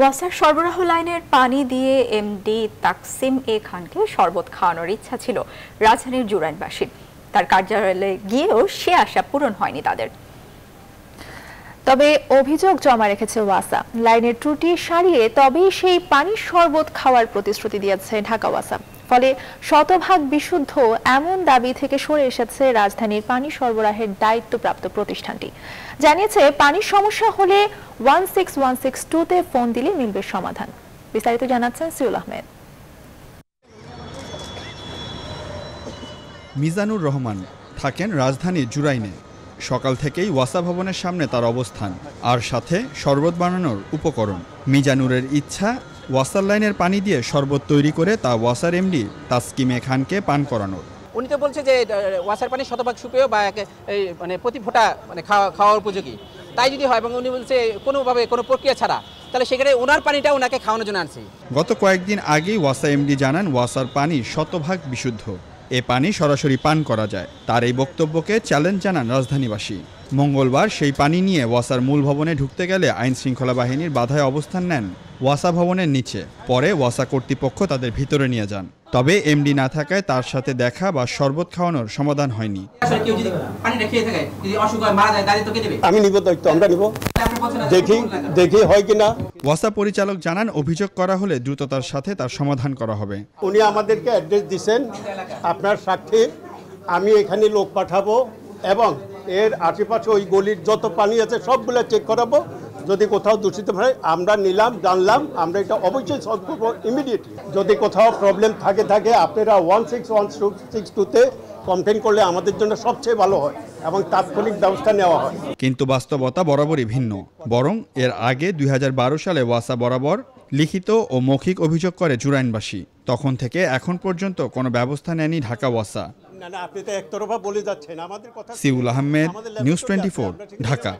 ওয়াসার সরবরাহ লাইনের পানি দিয়ে এমডি তাকসিম এ খানকে শরবত খাওয়ানোর ইচ্ছা ছিল রাজধানীর জুরাইনবাসীর তার কার্যালয়ে গিয়েও সে আশা পূরণ হয়নি তাদের তবে অভিযোগ জমা রেখেছে ওয়াসা লাইনের ত্রুটি সারিয়ে তবেই সেই পানির শরবত খাওয়ার প্রতিশ্রুতি দিয়েছে ঢাকা ওয়াসা ফলে শতভাগ বিশুদ্ধ এমন দাবি থেকে সরে এসেছে রাজধানীর পানি সরবরাহের দায়িত্বপ্রাপ্ত প্রতিষ্ঠানটি জানিয়েছে পানির সমস্যা হলে ওয়ান সিক্স ওয়ান ফোন দিলে মিলবে সমাধান বিস্তারিত জানাচ্ছেন সিউল আহমেদ মিজানুর রহমান থাকেন রাজধানী জুরাইনে সকাল থেকেই ওয়াসা ভবনের সামনে তার অবস্থান আর সাথে শরবত বানানোর উপকরণ মিজানুরের ইচ্ছা ওয়াসার লাইনের পানি দিয়ে শরবত তৈরি করে তা ওয়াসার এমডি তাসকিমে খানকে পান করানোর উনি তো বলছে যে ওয়াসার পানি শতভাগ সুপেয় বা মানে প্রতি ফোঁটা মানে খাওয়া খাওয়ার উপযোগী তাই যদি হয় এবং উনি বলছে কোনোভাবে কোনো প্রক্রিয়া ছাড়া তাহলে সেখানে ওনার পানিটা ওনাকে খাওয়ানোর জন্য আনছি গত কয়েকদিন আগেই ওয়াসা এমডি জানান ওয়াসার পানি শতভাগ বিশুদ্ধ এ পানি সরাসরি পান করা যায় তার এই বক্তব্যকে চ্যালেঞ্জ জানান রাজধানীবাসী মঙ্গলবার সেই পানি নিয়ে ওয়াসার মূল ভবনে ঢুকতে গেলে আইন শৃঙ্খলা বাহিনীর বাধায় অবস্থান নেন ওয়াসা ভবনের নিচে পরে ওয়াসা কর্তৃপক্ষ তাদের ভিতরে নিয়ে যান তবে এমডি না থাকায় তার সাথে দেখা বা শরবত খাওয়ানোর সমাধান হয়নি আমি নিব দায়িত্ব আমরা নিব দেখি দেখি হয় কিনা ওয়াসা পরিচালক জানান অভিযোগ করা হলে দ্রুততার সাথে তার সমাধান করা হবে উনি আমাদেরকে অ্যাড্রেস দিচ্ছেন আপনার সাক্ষী আমি এখানে লোক পাঠাবো এবং এর আশেপাশে ওই গলির যত পানি আছে সবগুলো চেক করাবো যদি কোথাও দূষিত হয় আমরা নিলাম জানলাম আমরা এটা অবশ্যই সলভ করবো ইমিডিয়েটলি যদি কোথাও প্রবলেম থাকে থাকে আপনারা ওয়ান সিক্স ওয়ান সিক্স টুতে কমপ্লেন করলে আমাদের জন্য সবচেয়ে ভালো হয় এবং তাৎক্ষণিক ব্যবস্থা নেওয়া হয় কিন্তু বাস্তবতা বরাবরই ভিন্ন বরং এর আগে দুই সালে ওয়াসা বরাবর লিখিত ও মৌখিক অভিযোগ করে জুরাইনবাসী তখন থেকে এখন পর্যন্ত কোনো ব্যবস্থা নেয়নি ঢাকা ওয়াসা সিউল আহমেদ নিউজ টোয়েন্টি ঢাকা